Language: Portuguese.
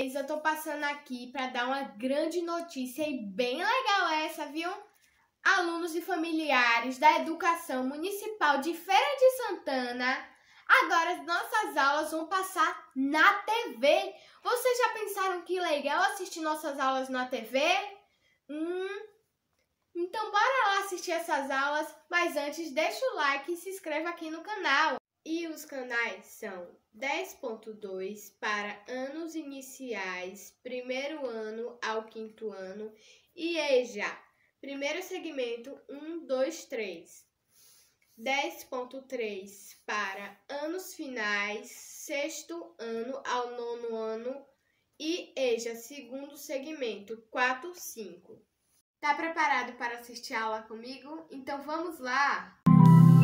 vocês, eu tô passando aqui para dar uma grande notícia e bem legal essa, viu? Alunos e familiares da Educação Municipal de Feira de Santana, agora as nossas aulas vão passar na TV. Vocês já pensaram que legal assistir nossas aulas na TV? Hum, então bora lá assistir essas aulas, mas antes deixa o like e se inscreva aqui no canal. E os canais são 10.2 para anos iniciais, primeiro ano ao quinto ano e EJA, primeiro segmento 1, 2, 3. 10.3 para anos finais, sexto ano ao nono ano e EJA, segundo segmento 4, 5. Tá preparado para assistir a aula comigo? Então vamos lá! Música